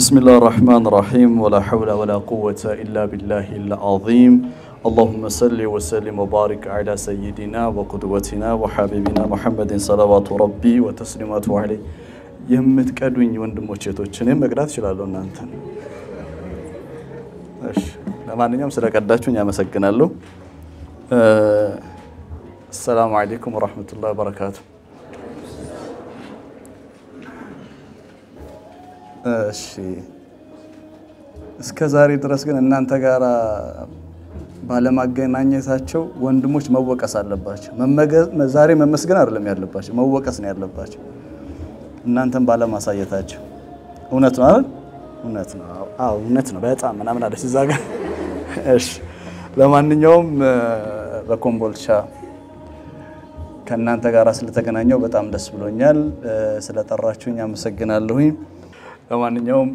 بسم الله الرحمن الرحيم ولا حول ولا قوة إلا بالله العظيم اللهم صل وسلم وبارك على سيدنا وقدوتنا وحبيبنا محمد صلوات ربي وتسليمات عليه مقرات شلالو نانتن اش መቅዳት نعم سلا እሺ نعم سكنالو السلام عليكم ورحمة الله وبركاته እሺ እስከ ዛሬ ድረስ ግን እናንተ ጋር ባለማገናኘታቸው ወንድሞች መወቀስ አለባቸው። ዛሬ መመስገን አይደለም ያለባቸው፣ መወቀስ ነው ያለባቸው። እናንተም ባለማሳየታቸው እውነት ነው አይደል? እውነት ነው። አዎ እውነት ነው። በጣም ምናምን አለች እዛ ጋር። እሺ ለማንኛውም በኮምቦልቻ ከእናንተ ጋር ስለተገናኘው በጣም ደስ ብሎኛል። ስለጠራችሁኝ አመሰግናለሁኝ። ለማንኛውም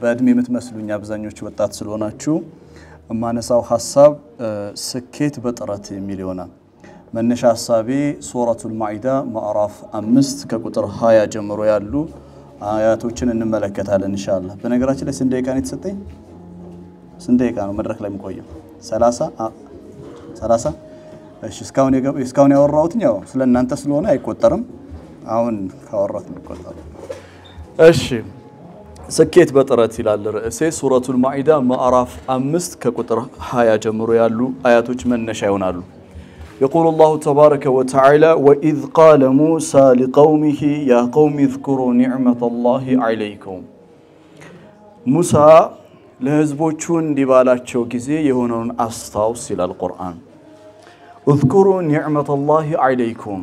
በእድሜ የምትመስሉኝ አብዛኞቹ ወጣት ስለሆናችሁ የማነሳው ሀሳብ ስኬት በጥረት የሚል ይሆናል። መነሻ ሀሳቤ ሱረቱል ማኢዳ ማዕራፍ አምስት ከቁጥር ሀያ ጀምሮ ያሉ አያቶችን እንመለከታለን እንሻላ በነገራችን ላይ ስንት ደቂቃ ነው የተሰጠኝ? ስንት ደቂቃ ነው መድረክ ላይ የሚቆየው ሰላሳ እስካሁን የገባ ያወራሁት ያው ስለ እናንተ ስለሆነ አይቆጠርም። አሁን ካወራት ነው እሺ سكيت بطرت يلال رئسي سورة ما أعرف أمست كقطر حياة جمهور يالو آياتوش من نشايون يالو يقول الله تبارك وتعالى وإذ قال موسى لقومه يا قوم اذكروا نعمة الله عليكم موسى لهزبو چون ديبالات ጊዜ يهونون أستاو ይላል القرآن اذكروا نعمة الله عليكم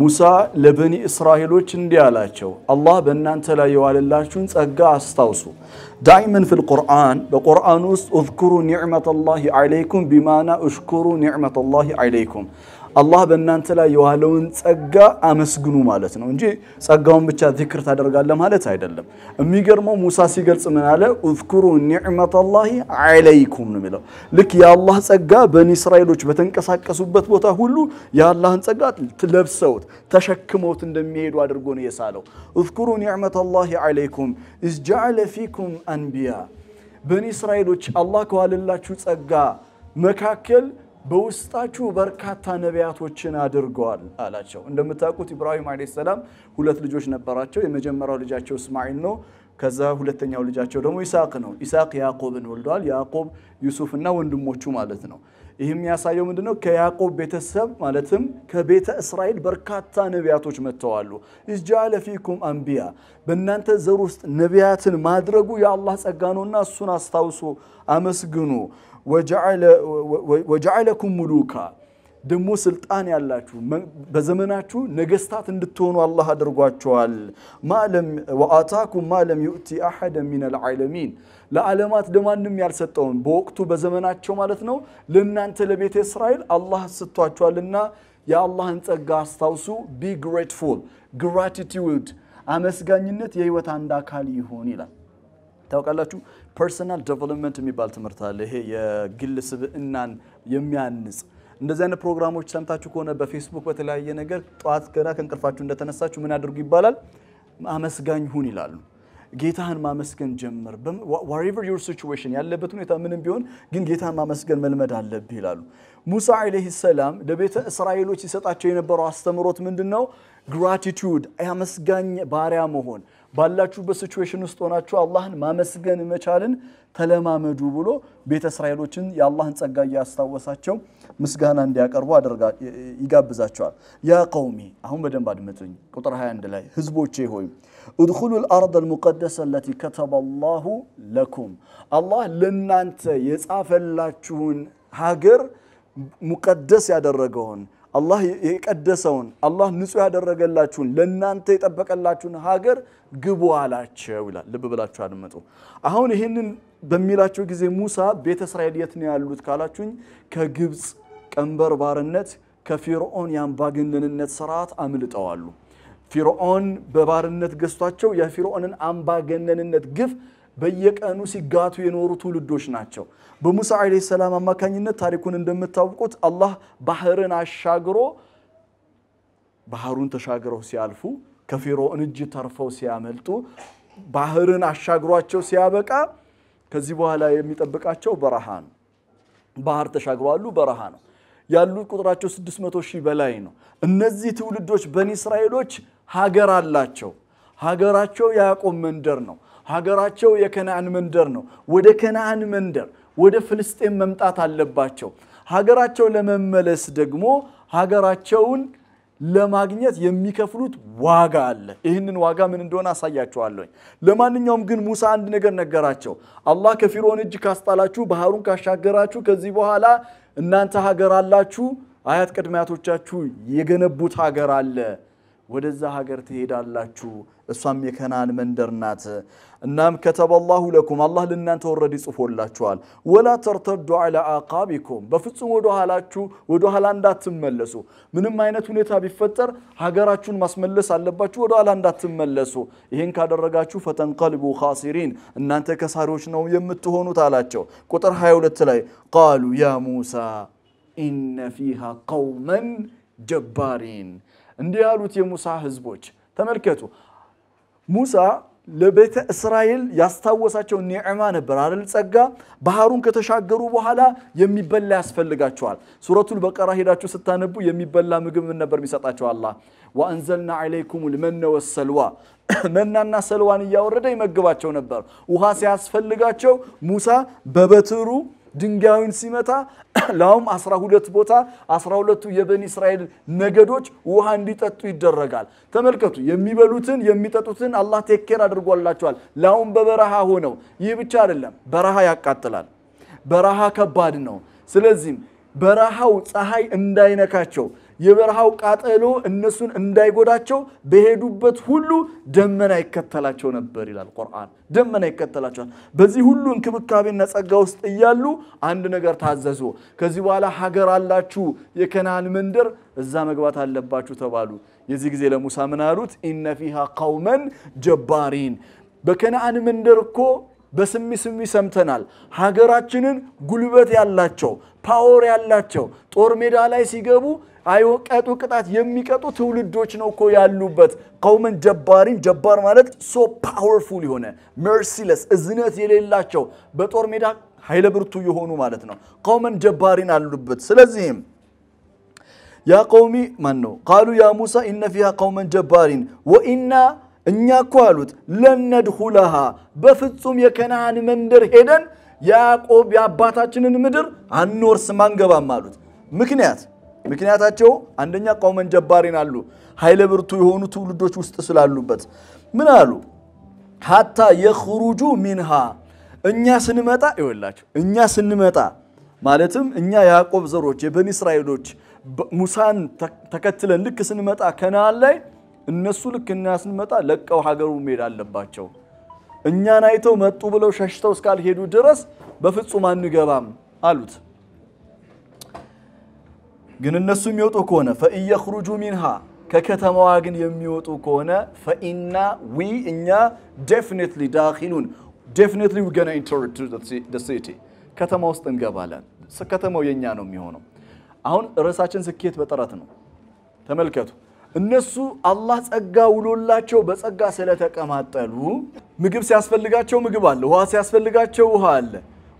موسى لبني إسرائيل وشن ديالاتشو الله بنان تلا يوالي الله شون سأقا استوسو دائما في القرآن بقرآن اذكروا نعمة الله عليكم بمعنى اشكروا نعمة الله عليكم አላህ በእናንተ ላይ የዋለውን ጸጋ አመስግኑ ማለት ነው እንጂ ጸጋውን ብቻ ዚክር ታደርጋለ ማለት አይደለም። የሚገርመው ሙሳ ሲገልጽ ምን አለ? እዝኩሩ ኒዕመተላሂ ዐለይኩም ነው የሚለው። ልክ የአላህ ጸጋ በኒ እስራኤሎች በተንቀሳቀሱበት ቦታ ሁሉ የአላህን ጸጋ ለብሰውት ተሸክመውት እንደሚሄዱ አድርጎ ነው የሳለው። እዝኩሩ ኒዕመተላሂ ዓለይኩም ኢዝ ጀዐለ ፊኩም አንቢያ በኒ እስራኤሎች አላህ ከዋለላችሁ ጸጋ መካከል በውስጣችሁ በርካታ ነቢያቶችን አድርገዋል አላቸው። እንደምታውቁት ኢብራሂም ዓለይሂ ሰላም ሁለት ልጆች ነበራቸው። የመጀመሪያው ልጃቸው እስማኤል ነው። ከዛ ሁለተኛው ልጃቸው ደግሞ ይስሐቅ ነው። ይስሐቅ ያዕቆብን ወልደዋል። ያዕቆብ ዩሱፍና ወንድሞቹ ማለት ነው። ይህ የሚያሳየው ምንድን ነው? ከያዕቆብ ቤተሰብ ማለትም ከቤተ እስራኤል በርካታ ነቢያቶች መጥተዋሉ። ኢስጃለ ፊኩም አንቢያ፣ በእናንተ ዘር ውስጥ ነቢያትን ማድረጉ የአላህ ጸጋ ነውና እሱን አስታውሱ፣ አመስግኑ። ወጀዓለኩም ሙሉካ ደግሞ ስልጣን ያላችሁ በዘመናችሁ ነገስታት እንድትሆኑ አላህ አድርጓቸዋል። ወአታኩም ማለም ዩእቲ አሐደ ሚነል ዓለሚን ለዓለማት ለማንም ያልሰጠውን በወቅቱ በዘመናቸው ማለት ነው። ለእናንተ ለቤተ እስራኤል አላህ ስጥቷቸዋልና የአላህን ጸጋ አስታውሱ። ቢ ግሬትፉል ግራቲቲዩድ አመስጋኝነት የህይወት አንድ አካል ይሆን ይላል። ታውቃላችሁ ፐርሰናል ዴቨሎፕመንት የሚባል ትምህርት አለ። ይሄ የግል ስብዕናን የሚያንጽ እንደዚህ አይነት ፕሮግራሞች ሰምታችሁ ከሆነ በፌስቡክ በተለያየ ነገር ጠዋት ገና ከእንቅልፋችሁ እንደተነሳችሁ ምን አድርጉ ይባላል? አመስጋኝ ሁን ይላሉ። ጌታህን ማመስገን ጀምር። ዋሪቨር ዩር ሲቹዌሽን ያለበት ሁኔታ ምንም ቢሆን ግን ጌታህን ማመስገን መልመድ አለብህ ይላሉ። ሙሳ ዓለይሂ ሰላም ለቤተ እስራኤሎች ሲሰጣቸው የነበረው አስተምሮት ምንድን ነው? ግራቲቱድ አመስጋኝ ባሪያ መሆን ባላችሁበት ሲቹዌሽን ውስጥ ሆናችሁ አላህን ማመስገን መቻልን ተለማመዱ ብሎ ቤተ እስራኤሎችን የአላህን ጸጋ እያስታወሳቸው ምስጋና እንዲያቀርቡ ይጋብዛቸዋል። ያ ቀውሚ አሁን በደንብ አድመጡኝ። ቁጥር 21 ላይ ህዝቦቼ ሆይ እድኩሉ ልአርድ ልሙቀደሰ አለቲ ከተበ ላሁ ለኩም አላህ ለእናንተ የጻፈላችሁን ሀገር ሙቀደስ ያደረገውን አላህ የቀደሰውን አላህ ንጹህ ያደረገላችሁን ለእናንተ የጠበቀላችሁን ሀገር ግቡ አላቸው ይላል። ልብ ብላችሁ አድመጡ። አሁን ይህንን በሚላቸው ጊዜ ሙሳ ቤተ እስራኤል የት ነው ያሉት ካላችሁኝ ከግብፅ ቀንበር ባርነት ከፊርዖን የአምባገነንነት ስርዓት አምልጠዋሉ። ፊርዖን በባርነት ገዝቷቸው የፊርዖንን አምባገነንነት ግፍ በየቀኑ ሲጋቱ የኖሩ ትውልዶች ናቸው። በሙሳ ዓለይሂ ሰላም አማካኝነት ታሪኩን እንደምታውቁት አላህ ባህርን አሻግሮ ባህሩን ተሻግረው ሲያልፉ ከፊርዖን እጅ ተርፈው ሲያመልጡ ባህርን አሻግሯቸው ሲያበቃ ከዚህ በኋላ የሚጠብቃቸው በረሃ ነው። ባህር ተሻግሮ በረሃ ነው ያሉት። ቁጥራቸው 600 ሺህ በላይ ነው። እነዚህ ትውልዶች በኒ እስራኤሎች ሀገር አላቸው። ሀገራቸው የያዕቆብ መንደር ነው። ሀገራቸው የከነአን መንደር ነው። ወደ ከነአን መንደር ወደ ፍልስጤም መምጣት አለባቸው። ሀገራቸው ለመመለስ ደግሞ ሀገራቸውን ለማግኘት የሚከፍሉት ዋጋ አለ። ይህንን ዋጋ ምን እንደሆነ አሳያችኋለሁ። ለማንኛውም ግን ሙሳ አንድ ነገር ነገራቸው። አላህ ከፊርዖን እጅ ካስጣላችሁ፣ ባህሩን ካሻገራችሁ፣ ከዚህ በኋላ እናንተ ሀገር አላችሁ። አያት ቅድሚያቶቻችሁ የገነቡት ሀገር አለ ወደዛ ሀገር ትሄዳላችሁ፣ እሷም የከናን መንደር ናት። እናም ከተበላሁ ለኩም አላህ ለእናንተ ወረድ ጽፎላችኋል። ወላ ተርተዱ ዐላ አቃቢኩም በፍጹም ወደ ኋላችሁ ወደ ኋላ እንዳትመለሱ። ምንም አይነት ሁኔታ ቢፈጠር ሀገራችሁን ማስመለስ አለባችሁ፣ ወደ ኋላ እንዳትመለሱ። ይህን ካደረጋችሁ ፈተንቀልቡ ኻሲሪን እናንተ ከሳሪዎች ነው የምትሆኑት አላቸው። ቁጥር 22 ላይ ቃሉ ያ ሙሳ ኢነ ፊሃ ቀውመን ጀባሪን እንዲህ ያሉት የሙሳ ህዝቦች ተመልከቱ። ሙሳ ለቤተ እስራኤል ያስታወሳቸው ኒዕማ ነበር አደል ጸጋ። ባህሩን ከተሻገሩ በኋላ የሚበላ ያስፈልጋቸዋል። ሱረቱል በቀራ ሄዳችሁ ስታነቡ የሚበላ ምግብ ምን ነበር የሚሰጣቸው አላህ? ወአንዘልና ዓለይኩም ልመነ ወሰልዋ መናና ሰልዋን እያወረደ ይመግባቸው ነበር። ውሃ ሲያስፈልጋቸው ሙሳ በበትሩ ድንጋዩን ሲመታ ላውም አስራ ሁለት ቦታ አስራ ሁለቱ የበኒ እስራኤል ነገዶች ውሃ እንዲጠጡ ይደረጋል። ተመልከቱ፣ የሚበሉትን የሚጠጡትን አላህ ቴኬር አድርጓላቸዋል። ላውም በበረሃ ሆነው ይህ ብቻ አይደለም፣ በረሃ ያቃጥላል። በረሃ ከባድ ነው። ስለዚህም በረሃው ፀሐይ እንዳይነካቸው የበረሃው ቃጠሎ እነሱን እንዳይጎዳቸው በሄዱበት ሁሉ ደመና ይከተላቸው ነበር ይላል ቁርአን። ደመና ይከተላቸዋል። በዚህ ሁሉ እንክብካቤና ጸጋ ውስጥ እያሉ አንድ ነገር ታዘዙ። ከዚህ በኋላ ሀገር አላችሁ፣ የከናን መንደር እዛ መግባት አለባችሁ ተባሉ። የዚህ ጊዜ ለሙሳ ምን አሉት? ኢነ ፊሃ ቀውመን ጀባሪን። በከነአን መንደር እኮ በስሚ ስሚ ሰምተናል። ሀገራችንን ጉልበት ያላቸው ፓወር ያላቸው ጦር ሜዳ ላይ ሲገቡ አይወቀጡ ቅጣት የሚቀጡ ትውልዶች ነው እኮ ያሉበት። ቀውመን ጀባሪን ጀባር ማለት ሶ ፓወርፉል የሆነ ሜርሲለስ እዝነት የሌላቸው በጦር ሜዳ ኃይለ ብርቱ የሆኑ ማለት ነው። ቀውመን ጀባሪን አሉበት። ስለዚህም ያ ቀውሚ ማን ነው ቃሉ ያ ሙሳ ኢነ ፊሃ ቀውመን ጀባሪን ወኢና እኛ እኮ አሉት ለነድኹለሃ በፍጹም የከነዓን መንደር ሄደን ያዕቆብ የአባታችንን ምድር አንወርስም አንገባም አሉት ምክንያት ምክንያታቸው አንደኛ ቀውመን ጀባሪን አሉ፣ ኃይለ ብርቱ የሆኑ ትውልዶች ውስጥ ስላሉበት ምን አሉ? ሀታ የኽሩጁ ሚንሃ እኛ ስንመጣ ይወላቸው እኛ ስንመጣ ማለትም እኛ የያዕቆብ ዘሮች የበኒ እስራኤሎች ሙሳን ተከትለን ልክ ስንመጣ ከነአን ላይ እነሱ ልክ እኛ ስንመጣ ለቀው ሀገሩ መሄድ አለባቸው። እኛን አይተው መጡ ብለው ሸሽተው እስካልሄዱ ድረስ በፍጹም አንገባም አሉት። ግን እነሱ የሚወጡ ከሆነ ፈኢየኽሩጁ ሚንሃ ከከተማዋ ግን የሚወጡ ከሆነ ፈኢና ዊ እኛ ዴፊኒትሊ ዳኪሉን ዴፊኒትሊ ገና ኢንተር ሲቲ ከተማ ውስጥ እንገባለን። ከተማው የኛ ነው የሚሆነው። አሁን ርዕሳችን ስኬት በጥረት ነው። ተመልከቱ። እነሱ አላህ ጸጋ ውሎላቸው በጸጋ ስለተቀማጠሉ ምግብ ሲያስፈልጋቸው ምግብ አለ፣ ውሃ ሲያስፈልጋቸው ውሃ አለ።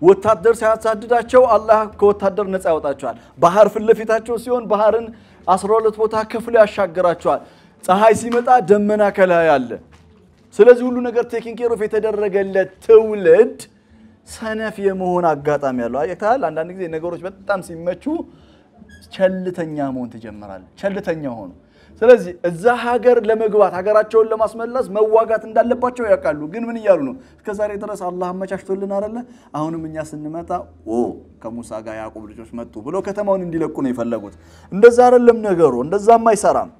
ወታደር ሳያሳድዳቸው አላህ ከወታደር ነፃ ያወጣቸዋል። ባህር ፊት ለፊታቸው ሲሆን ባህርን 12 ቦታ ከፍሎ ያሻገራቸዋል። ፀሐይ ሲመጣ ደመና ከላይ አለ። ስለዚህ ሁሉ ነገር ቴኪንግ ኬር ኦፍ የተደረገለት ትውልድ ሰነፍ የመሆን አጋጣሚ ያለው አይታል። አንዳንድ ጊዜ ነገሮች በጣም ሲመቹ ቸልተኛ መሆን ትጀምራለህ። ቸልተኛ ሆኑ ስለዚህ እዛ ሀገር ለመግባት ሀገራቸውን ለማስመለስ መዋጋት እንዳለባቸው ያውቃሉ። ግን ምን እያሉ ነው? እስከ ዛሬ ድረስ አላህ አመቻችቶልን አደለ? አሁንም እኛ ስንመጣ ኦ ከሙሳ ጋር ያዕቁብ ልጆች መጡ ብሎ ከተማውን እንዲለቁ ነው የፈለጉት። እንደዛ አይደለም ነገሩ፣ እንደዛም አይሰራም።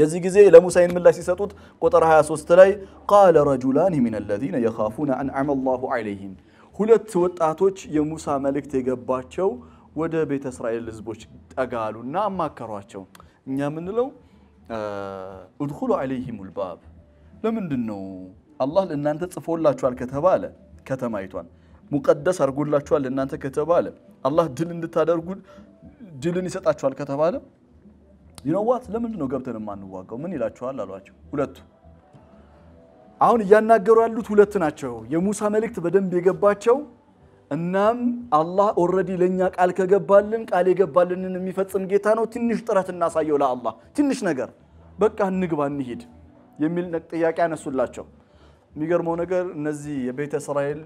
የዚህ ጊዜ ለሙሳይን ምላሽ ሲሰጡት ቁጥር 23 ላይ ቃለ ረጁላን ሚን ለዚነ የኻፉነ አንዓመ ላሁ ዐለይሂም ሁለት ወጣቶች የሙሳ መልእክት የገባቸው ወደ ቤተ እስራኤል ህዝቦች ጠጋሉና አማከሯቸው። እኛ ምንለው ኡድኹሉ ዐለይሂሙል ባብ ለምንድን ነው አላህ ለእናንተ ጽፎላችኋል ከተባለ ከተማይቷን ሙቀደስ አድርጎላችኋል ለእናንተ ከተባለ አላህ ድል እንድታደርጉ ድልን ይሰጣችኋል ከተባለ ይነዋት ለምንድን ነው ገብተን የማንዋጋው? ምን ይላችኋል አሏቸው። ሁለቱ አሁን እያናገሩ ያሉት ሁለት ናቸው። የሙሳ መልእክት በደንብ የገባቸው እናም አላህ ኦረዲ ለእኛ ቃል ከገባልን ቃል የገባልንን የሚፈጽም ጌታ ነው። ትንሽ ጥረት እናሳየው ለአላህ ትንሽ ነገር በቃ እንግባ እንሂድ የሚል ጥያቄ አነሱላቸው የሚገርመው ነገር እነዚህ የቤተ እስራኤል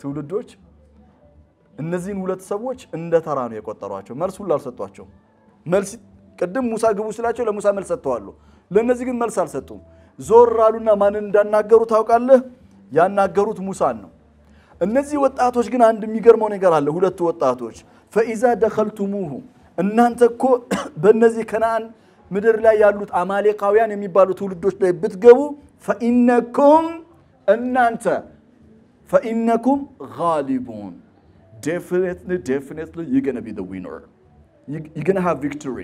ትውልዶች እነዚህን ሁለት ሰዎች እንደ ተራ ነው የቆጠሯቸው። መልስ ሁሉ አልሰጧቸው። መልስ ቅድም ሙሳ ግቡ ስላቸው ለሙሳ መልስ ሰጥተዋሉ። ለእነዚህ ግን መልስ አልሰጡም። ዞር አሉና ማንን እንዳናገሩ ታውቃለህ? ያናገሩት ሙሳን ነው። እነዚህ ወጣቶች ግን አንድ የሚገርመው ነገር አለ። ሁለቱ ወጣቶች ፈኢዛ ደኸልቱሙሁ እናንተ እኮ በእነዚህ ከነአን ምድር ላይ ያሉት አማሌቃውያን የሚባሉ ትውልዶች ላይ ብትገቡ ፈኢነኩም እናንተ ፈኢነኩም ጋሊቡን ዴፊኔትሊ ዴፊኔትሊ ዩገነ ቢ ዊነር ዩገነ ሃቭ ቪክቶሪ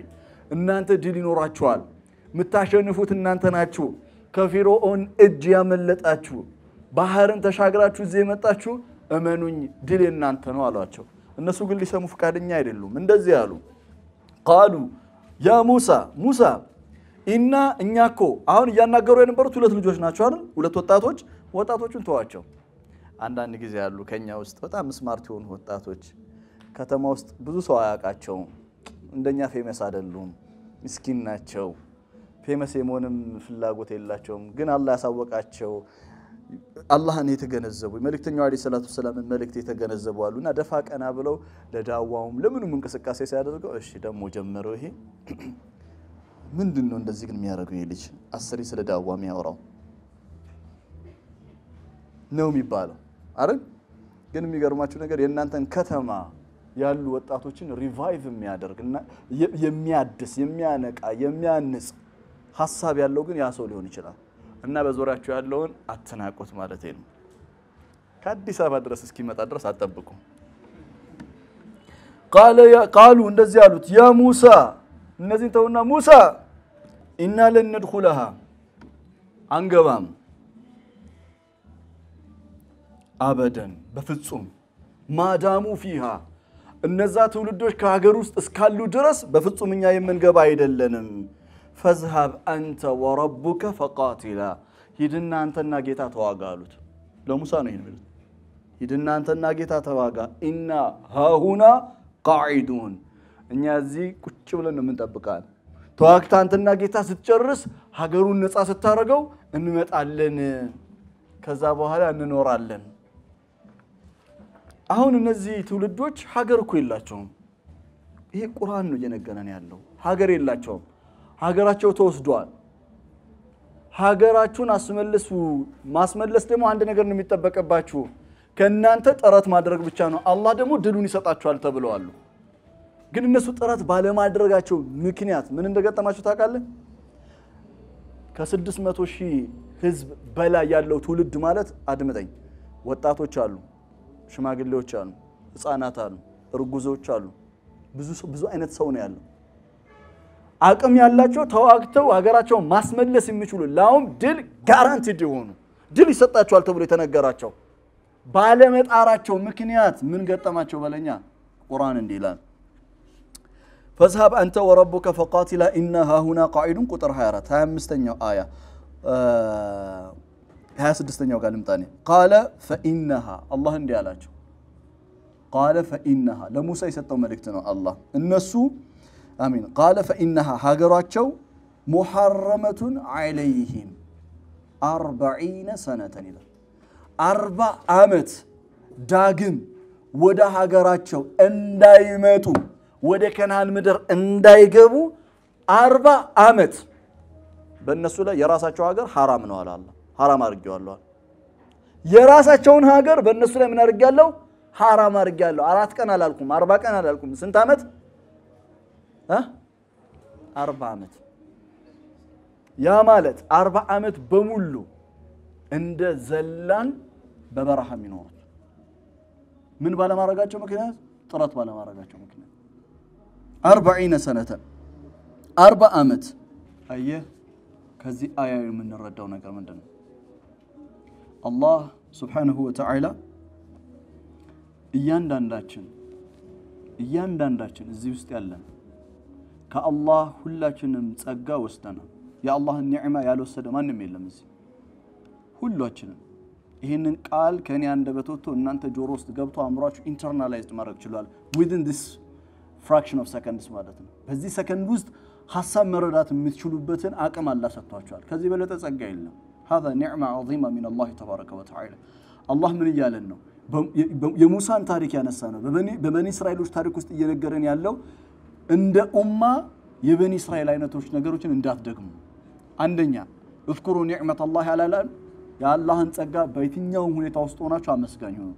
እናንተ ድል ይኖራችኋል። የምታሸንፉት እናንተ ናችሁ። ከፊርዖን እጅ ያመለጣችሁ ባህርን ተሻግራችሁ እዚህ የመጣችሁ እመኑኝ፣ ድል የናንተ ነው አሏቸው። እነሱ ግን ሊሰሙ ፈቃደኛ አይደሉም። እንደዚህ አሉ፣ ቃሉ ያ ሙሳ ሙሳ ኢና እኛ ኮ አሁን እያናገሩ የነበሩት ሁለት ልጆች ናቸው አይደል? ሁለት ወጣቶች። ወጣቶቹን ተዋቸው። አንዳንድ ጊዜ ያሉ ከኛ ውስጥ በጣም ስማርት የሆኑ ወጣቶች ከተማ ውስጥ ብዙ ሰው አያውቃቸውም። እንደኛ ፌመስ አይደሉም፣ ምስኪን ናቸው። ፌመስ የመሆንም ፍላጎት የላቸውም። ግን አላ ያሳወቃቸው አላህን የተገነዘቡ መልእክተኛው ዓለይሂ ሰላቱ ወሰላምን መልእክት የተገነዘቡ አሉ እና ደፋ ቀና ብለው ለዳዋውም ለምኑም እንቅስቃሴ ሲያደርገው እሺ ደግሞ ጀመረው። ይሄ ምንድን ነው እንደዚህ ግን የሚያደርገው ይሄ ልጅ አስሬ ስለ ዳዋ የሚያወራው ነው የሚባለው አይደል? ግን የሚገርማችሁ ነገር የእናንተን ከተማ ያሉ ወጣቶችን ሪቫይቭ የሚያደርግ እና የሚያድስ የሚያነቃ የሚያንጽ ሀሳብ ያለው ግን ያ ሰው ሊሆን ይችላል። እና በዙሪያችሁ ያለውን አትናቁት ማለት ነው። ከአዲስ አበባ ድረስ እስኪመጣ ድረስ አጠብቁ። ቃሉ እንደዚህ አሉት፣ ያ ሙሳ፣ እነዚህን ተውና ሙሳ፣ ኢና ለን አንገባም፣ አበደን በፍጹም ማዳሙ ፊሃ እነዛ ትውልዶች ከሀገር ውስጥ እስካሉ ድረስ በፍጹም እኛ የምንገባ አይደለንም። ፈዝሃብ አንተ ወረቡከ ፈቃቲላ ሂድና አንተና ጌታ ተዋጋ አሉት። ለሙሳ ነው ይህን ሚሉት። ሂድና አንተና ጌታ ተዋጋ፣ ኢና ሀሁና ቃዒዱን፣ እኛ እዚህ ቁጭ ብለን የምንጠብቃል። ተዋግታ አንተና ጌታ ስትጨርስ ሀገሩን ነፃ ስታደርገው እንመጣለን፣ ከዛ በኋላ እንኖራለን። አሁን እነዚህ ትውልዶች ሀገር እኮ የላቸውም። ይሄ ቁርአን ነው እየነገረን ያለው። ሀገር የላቸውም። ሀገራቸው ተወስዷል። ሀገራችሁን አስመልሱ። ማስመለስ ደግሞ አንድ ነገር ነው የሚጠበቅባችሁ። ከእናንተ ጥረት ማድረግ ብቻ ነው። አላህ ደግሞ ድሉን ይሰጣችኋል ተብለዋሉ። ግን እነሱ ጥረት ባለማድረጋቸው ምክንያት ምን እንደገጠማችሁ ታውቃለህ? ከስድስት መቶ ሺህ ህዝብ በላይ ያለው ትውልድ ማለት አድምጠኝ፣ ወጣቶች አሉ፣ ሽማግሌዎች አሉ፣ ህፃናት አሉ፣ እርጉዞች አሉ። ብዙ አይነት ሰው ነው ያለው። አቅም ያላቸው ተዋግተው ሀገራቸውን ማስመለስ የሚችሉ ላውም ድል ጋራንቲድ የሆኑ ድል ይሰጣቸዋል ተብሎ የተነገራቸው ባለመጣራቸው ምክንያት ምን ገጠማቸው በለኛ ቁርአን እንዲህ ይላል ፈዝሀብ አንተ ወረቡከ ፈቃቲላ ኢና ሃሁና ቃዒዱን ቁጥር 24 25ኛው አያ 26ኛው ጋር ልምጣኔ ቃለ ፈኢነሃ አላህ እንዲህ አላቸው ቃለ ፈኢነሃ ለሙሳ የሰጠው መልእክት ነው አላህ እነሱ አሚን ቃለ ፈኢነሃ ሀገሯቸው ሙሐረመቱን አለይህም አርባዒነ ሰነተን ይላል። አርባ ዓመት ዳግም ወደ ሀገራቸው እንዳይመጡ ወደ ከነዓን ምድር እንዳይገቡ አርባ ዓመት በእነሱ ላይ የራሳቸው ሀገር ሐራም ነው አለ አላህ። ሐራም አድርጌዋለሁ የራሳቸውን ሀገር በእነሱ ላይ ምን አድርጌያለሁ? ሐራም አድርጌያለሁ። አራት ቀን አላልኩም፣ አርባ ቀን አላልኩም። ስንት ዓመት? አርባ ዓመት ያ ማለት አርባ ዓመት በሙሉ እንደ ዘላን በበረሃ የሚኖሩት ምን ባለማድረጋቸው ምክንያት ጥረት ባለማድረጋቸው ምክንያት አርባዒነ ሰነተን አርባ ዓመት አየህ ከዚህ አያ የምንረዳው ነገር ምንድን ነው አላህ ስብሓንሁ ወተዓላ እያንዳንዳችን እያንዳንዳችን እዚህ ውስጥ ያለን ከአላህ ሁላችንም ጸጋ ወስደናል። የአላህን ኒዕማ ያልወሰደ ማንም የለም እዚህ ሁላችንም። ይህንን ቃል ከእኔ አንደበት ወጥቶ እናንተ ጆሮ ውስጥ ገብቶ አእምሯችሁ ኢንተርናላይዝድ ማድረግ ችሏል። ዊን ስ ፍራክሽን ኦፍ ሰከንድስ ማለት ነው። በዚህ ሰከንድ ውስጥ ሀሳብ መረዳት የምትችሉበትን አቅም አላህ ሰጥቷችኋል። ከዚህ በለጠ ጸጋ የለም። ሀ ኒዕማ ዐዚማ ሚን አላህ ተባረከ ወተዓላ። አላህ ምን እያለን ነው? የሙሳን ታሪክ ያነሳ ነው። በበኒ እስራኤሎች ታሪክ ውስጥ እየነገረን ያለው እንደ ኡማ የበኒ እስራኤል አይነቶች ነገሮችን እንዳትደግሙ። አንደኛ እዝኩሩ ኒዕመት አላህ ያላላን የአላህን ጸጋ በየትኛውም ሁኔታ ውስጥ ሆናችሁ አመስጋኝ ሁኑ።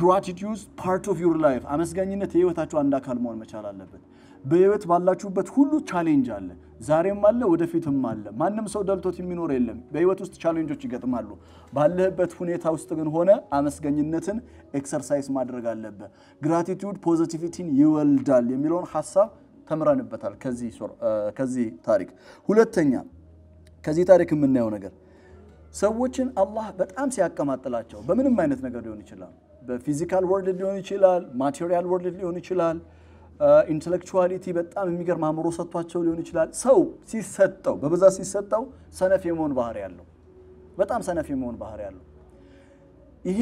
ግራቲቲዩድ ፓርት ኦፍ ዩር ላይፍ፣ አመስጋኝነት የህይወታችሁ አንድ አካል መሆን መቻል አለበት። በህይወት ባላችሁበት ሁሉ ቻሌንጅ አለ። ዛሬም አለ፣ ወደፊትም አለ። ማንም ሰው ደልቶት የሚኖር የለም። በህይወት ውስጥ ቻሌንጆች ይገጥማሉ። ባለህበት ሁኔታ ውስጥ ግን ሆነ አመስገኝነትን ኤክሰርሳይዝ ማድረግ አለብህ። ግራቲቱድ ፖዚቲቪቲን ይወልዳል የሚለውን ሀሳብ ተምረንበታል ከዚህ ታሪክ። ሁለተኛ ከዚህ ታሪክ የምናየው ነገር ሰዎችን አላህ በጣም ሲያቀማጥላቸው በምንም አይነት ነገር ሊሆን ይችላል። በፊዚካል ወርልድ ሊሆን ይችላል፣ ማቴሪያል ወርልድ ሊሆን ይችላል ኢንቴሌክቹዋሊቲ በጣም የሚገርም አእምሮ ሰጥቷቸው ሊሆን ይችላል። ሰው ሲሰጠው በብዛት ሲሰጠው ሰነፍ የመሆን ባህሪ ያለው በጣም ሰነፍ የመሆን ባህሪ ያለው ይሄ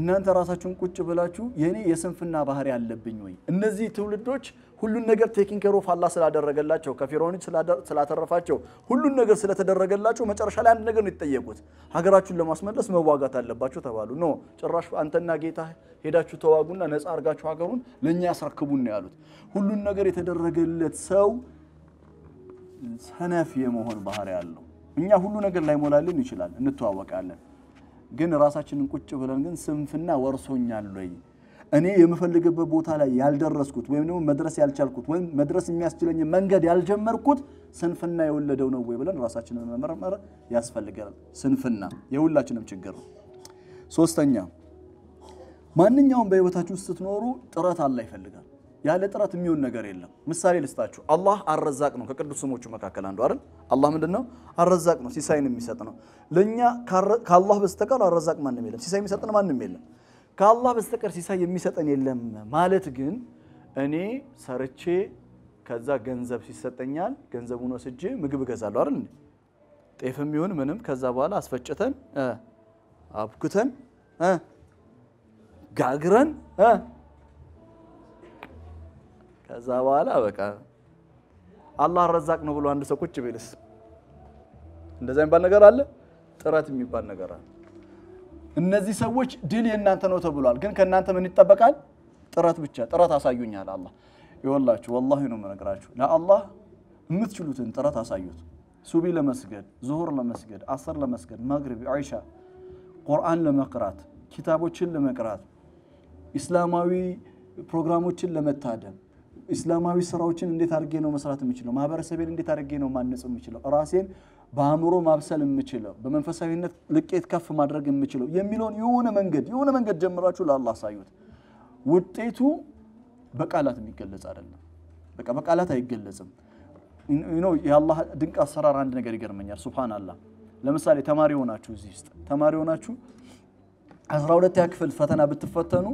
እናንተ ራሳችሁን ቁጭ ብላችሁ የእኔ የስንፍና ባህሪ አለብኝ ወይ? እነዚህ ትውልዶች ሁሉን ነገር ቴኪንግ ኬር ኦፍ አላህ ስላደረገላቸው ከፊርዖኖች ስላተረፋቸው ሁሉን ነገር ስለተደረገላቸው መጨረሻ ላይ አንድ ነገር ነው የተጠየቁት። ሀገራችሁን ለማስመለስ መዋጋት አለባቸው ተባሉ። ኖ ጭራሽ አንተና ጌታ ሄዳችሁ ተዋጉና ነፃ አድርጋችሁ ሀገሩን ለእኛ ያስረክቡን ነው ያሉት። ሁሉን ነገር የተደረገለት ሰው ሰነፍ የመሆን ባህሪ አለው። እኛ ሁሉ ነገር ላይሞላልን ይችላል፣ እንተዋወቃለን ግን ራሳችንን ቁጭ ብለን ግን ስንፍና ወርሶኛል ወይ እኔ የምፈልግበት ቦታ ላይ ያልደረስኩት ወይም ደግሞ መድረስ ያልቻልኩት ወይም መድረስ የሚያስችለኝ መንገድ ያልጀመርኩት ስንፍና የወለደው ነው ወይ ብለን ራሳችንን መመርመር ያስፈልገናል። ስንፍና የሁላችንም ችግር ነው። ሶስተኛ ማንኛውም በህይወታችሁ ስትኖሩ ጥረት አላህ ይፈልጋል። ያለ ጥረት የሚሆን ነገር የለም። ምሳሌ ልስጣችሁ። አላህ አረዛቅ ነው፣ ከቅዱስ ስሞቹ መካከል አንዱ አይደል? አላህ ምንድን ነው? አረዛቅ ነው፣ ሲሳይን የሚሰጥ ነው። ለእኛ ከአላህ በስተቀር አረዛቅ ማንም የለም፣ ሲሳይ የሚሰጥን ማንም የለም። ከአላህ በስተቀር ሲሳይ የሚሰጠን የለም ማለት ግን እኔ ሰርቼ ከዛ ገንዘብ ሲሰጠኛል፣ ገንዘቡን ወስጄ ምግብ እገዛለሁ አይደል? ጤፍ የሚሆን ምንም ከዛ በኋላ አስፈጭተን አብኩተን ጋግረን ከዛ በኋላ በቃ አላህ ረዛቅ ነው ብሎ አንድ ሰው ቁጭ ቢልስ እንደዛ የሚባል ነገር አለ። ጥረት የሚባል ነገር አለ። እነዚህ ሰዎች ድል የእናንተ ነው ተብሏል። ግን ከእናንተ ምን ይጠበቃል? ጥረት ብቻ። ጥረት አሳዩኛል አላህ ይወላችሁ፣ ወላሂ ነው የምነግራችሁ። ለአላህ የምትችሉትን ጥረት አሳዩት። ሱቢ ለመስገድ፣ ዙሁር ለመስገድ፣ አስር ለመስገድ፣ መግሪብ፣ ዒሻ፣ ቁርአን ለመቅራት፣ ኪታቦችን ለመቅራት፣ ኢስላማዊ ፕሮግራሞችን ለመታደም ኢስላማዊ ስራዎችን እንዴት አድርጌ ነው መስራት የምችለው? ማህበረሰቤን እንዴት አድርጌ ነው ማነጽ የምችለው? ራሴን በአእምሮ ማብሰል የምችለው፣ በመንፈሳዊነት ልቄት ከፍ ማድረግ የምችለው የሚለውን የሆነ መንገድ የሆነ መንገድ ጀምራችሁ ለአላህ አሳዩት። ውጤቱ በቃላት የሚገለጽ አይደለም። በቃ በቃላት አይገለጽም። የአላህ ድንቅ አሰራር አንድ ነገር ይገርመኛል። ሱብሃን ለምሳሌ ተማሪ ሆናችሁ እዚህ ውስጥ ተማሪ ሆናችሁ አስራ ሁለተኛ ክፍል ፈተና ብትፈተኑ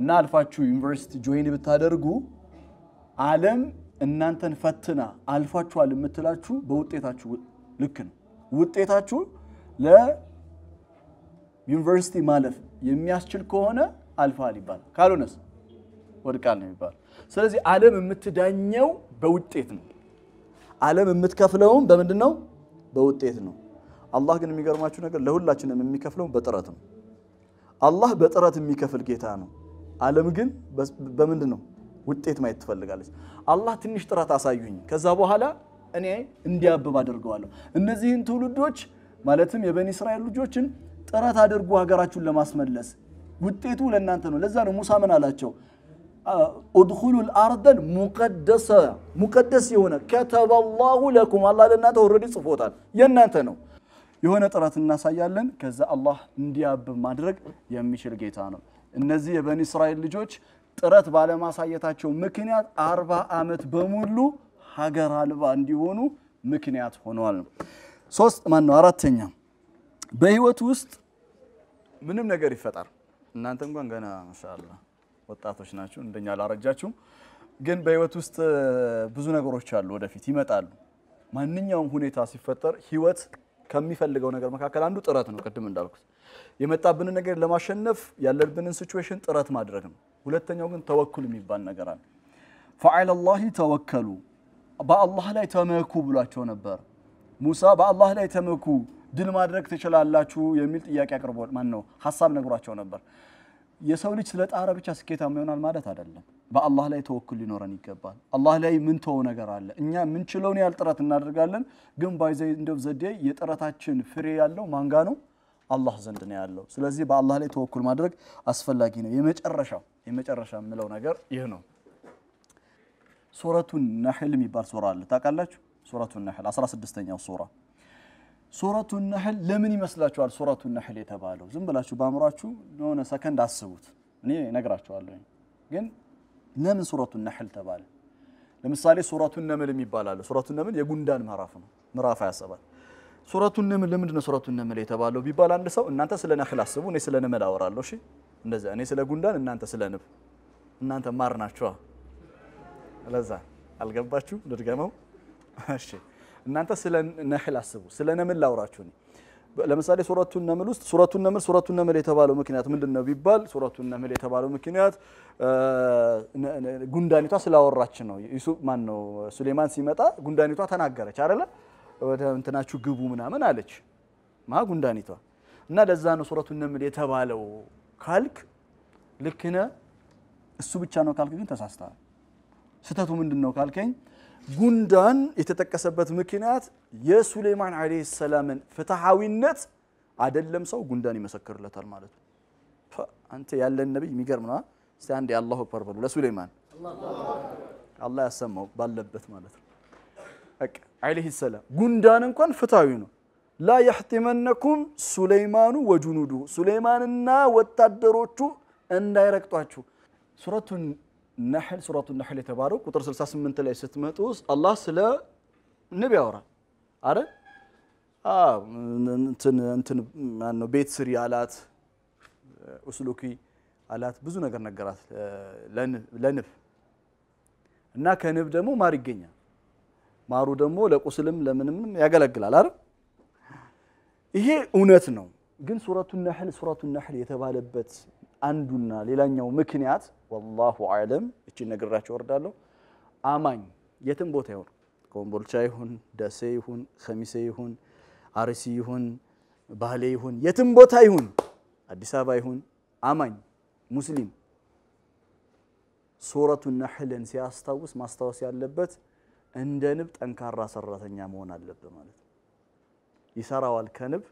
እና አልፋችሁ ዩኒቨርሲቲ ጆይን ብታደርጉ ዓለም እናንተን ፈትና አልፋችኋል የምትላችሁ በውጤታችሁ ልክ ነው። ውጤታችሁ ለዩኒቨርሲቲ ማለፍ የሚያስችል ከሆነ አልፋል ይባላል። ካልሆነስ ወድቃል ነው የሚባለው። ስለዚህ ዓለም የምትዳኘው በውጤት ነው። ዓለም የምትከፍለውም በምንድን ነው? በውጤት ነው። አላህ ግን የሚገርማችሁ ነገር ለሁላችንም የሚከፍለው በጥረት ነው። አላህ በጥረት የሚከፍል ጌታ ነው። ዓለም ግን በምንድን ነው? ውጤት ማየት ትፈልጋለች። አላህ ትንሽ ጥረት አሳዩኝ፣ ከዛ በኋላ እኔ እንዲያብብ አድርገዋለሁ። እነዚህን ትውልዶች ማለትም የበኒ እስራኤል ልጆችን ጥረት አድርጉ ሀገራችሁን ለማስመለስ ውጤቱ ለእናንተ ነው። ለዛ ነው ሙሳ ምን አላቸው? ኡድኹሉ ልአርደል ሙቀደሰ ሙቀደስ የሆነ ከተበ ላሁ ለኩም አላህ ለእናንተ ወረዲ ጽፎታል፣ የእናንተ ነው። የሆነ ጥረት እናሳያለን፣ ከዛ አላህ እንዲያብብ ማድረግ የሚችል ጌታ ነው። እነዚህ የበኒ እስራኤል ልጆች ጥረት ባለማሳየታቸው ምክንያት አርባ ዓመት በሙሉ ሀገር አልባ እንዲሆኑ ምክንያት ሆኗል። ሶስት ነው አራተኛ በህይወት ውስጥ ምንም ነገር ይፈጠር እናንተ እንኳን ገና ማሻአላ ወጣቶች ናችሁ፣ እንደኛ አላረጃችሁም። ግን በህይወት ውስጥ ብዙ ነገሮች አሉ፣ ወደፊት ይመጣሉ። ማንኛውም ሁኔታ ሲፈጠር ህይወት ከሚፈልገው ነገር መካከል አንዱ ጥረት ነው። ቅድም እንዳልኩት የመጣብንን ነገር ለማሸነፍ ያለብንን ሲቹዌሽን ጥረት ማድረግ ነው። ሁለተኛው ግን ተወኩል የሚባል ነገር አለ። ፈዓለ ተወከሉ በአላህ ላይ ተመኩ ብሏቸው ነበር። ሙሳ በአላህ ላይ ተመኩ ድል ማድረግ ትችላላችሁ የሚል ጥያቄ አቅርቦ ማን ነው ሀሳብ ነግሯቸው ነበር። የሰው ልጅ ስለ ጣረ ብቻ ስኬታማ ይሆናል ማለት አይደለም። በአላህ ላይ ተወኩል ሊኖረን ይገባል። አላህ ላይ ምን ተወው ነገር አለ። እኛ የምንችለውን ያህል ጥረት እናደርጋለን፣ ግን ባይዘ እንደው ዘዴ የጥረታችን ፍሬ ያለው ማንጋ ነው አላህ ዘንድ ነው ያለው። ስለዚህ በአላህ ላይ ተወኩል ማድረግ አስፈላጊ ነው። የመጨረሻ የመጨረሻ የምለው ነገር ይህ ነው። ሱረቱን ነህል የሚባል ሱራ አለ ታውቃላችሁ? ሱረቱን ነህል 16ኛው ሱራ ሱረቱን ነህል ለምን ይመስላችኋል? ሱረቱን ነህል የተባለው ዝም ብላችሁ በአእምሯችሁ የሆነ ሰከንድ አስቡት። እኔ እነግራችኋለሁ፣ ግን ለምን ሱረቱን ነህል ተባለ? ለምሳሌ ሱረቱን ነምል የሚባል አለ። ሱረቱን ነምል የጉንዳን ምዕራፍ ነው፣ ምዕራፍ 27 ሱረቱ ነምል ለምንድን ነው ሱረቱን ነምል የተባለው ቢባል አንድ ሰው እናንተ ስለ ነክል አስቡ፣ እኔ ስለ ንመል አወራለሁ። እሺ እንደዛ እኔ ስለ ጉንዳን፣ እናንተ ስለ ንብ። እናንተ ማር ናችኋ። ለዛ አልገባችሁ፣ ልድገመው። እሺ እናንተ ስለ ነክል አስቡ፣ ስለ ነምል ላውራችሁ ለምሳሌ ሱረቱ ነምል ውስጥ ሱረቱ ነምል ሱረቱ ነምል የተባለው ምክንያት ምንድን ነው ቢባል ሱረቱ ነምል የተባለው ምክንያት ጉንዳኒቷ ስላወራች ነው። ዩሱፍ ማን ነው ሱሌማን ሲመጣ ጉንዳኒቷ ተናገረች አይደለ? ወደ እንትናችሁ ግቡ ምናምን አለች ማ ጉንዳኒቷ። እና ለዛ ነው ሱረቱ ነምል የተባለው ካልክ ልክ ነህ። እሱ ብቻ ነው ካልክ ግን ተሳስተሃል። ስህተቱ ምንድን ነው ካልከኝ ጉንዳን የተጠቀሰበት ምክንያት የሱሌማን ዓለይሂ ሰላምን ፍትሐዊነት አደለም ሰው ጉንዳን ይመሰክርለታል ማለት ነው። አንተ ያለን ነቢይ የሚገርም ነው። እስቲ አንድ የአላሁ አክበር በሉ ለሱሌማን አላህ ያሰማው ባለበት ማለት ነው። ዓለይሂ ሰላም ጉንዳን እንኳን ፍትሃዊ ነው። ላ የሕጢመነኩም ሱለይማኑ ወጁኑዱ ሱለይማንና ወታደሮቹ እንዳይረግጧችሁ። ሱረቱ ነሕል ሱረቱ ነሕል የተባለው ቁጥር 68 ላይ ስትመጡ አላህ ስለ ንብ ያወራል አይደል? እንትን ማነው ቤት ስሪ አላት፣ እስሉኪ አላት፣ ብዙ ነገር ነገራት ለንብ እና ከንብ ደግሞ ማር ይገኛል። ማሩ ደግሞ ለቁስልም ለምንም ያገለግላል አይደል? ይሄ እውነት ነው። ግን ሱረቱ ነህል ሱረቱ ነህል የተባለበት አንዱና ሌላኛው ምክንያት ወላሁ አለም እቺ ነግራቸው ወርዳለሁ። አማኝ የትም ቦታ ይሁን ኮምቦልቻ ይሁን ደሴ ይሁን ከሚሴ ይሁን አርሲ ይሁን ባህሌ ይሁን የትም ቦታ ይሁን አዲስ አበባ ይሁን አማኝ ሙስሊም ሱረቱ ነህልን ሲያስታውስ ማስታወስ ያለበት እንደ ንብ ጠንካራ ሰራተኛ መሆን አለብህ ማለት ነው። ይሰራዋል ከንብ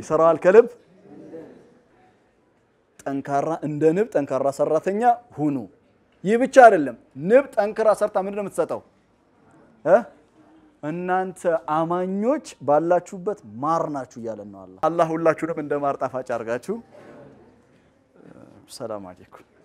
ይሰራዋል ከልብ ጠንካራ እንደ ንብ ጠንካራ ሰራተኛ ሁኑ። ይህ ብቻ አይደለም። ንብ ጠንክራ ሰርታ ምንድን ነው የምትሰጠው? እናንተ አማኞች ባላችሁበት ማር ናችሁ እያለን ነው አላህ። አላህ ሁላችሁንም እንደ ማር ጣፋጭ አድርጋችሁ። ሰላም አለይኩም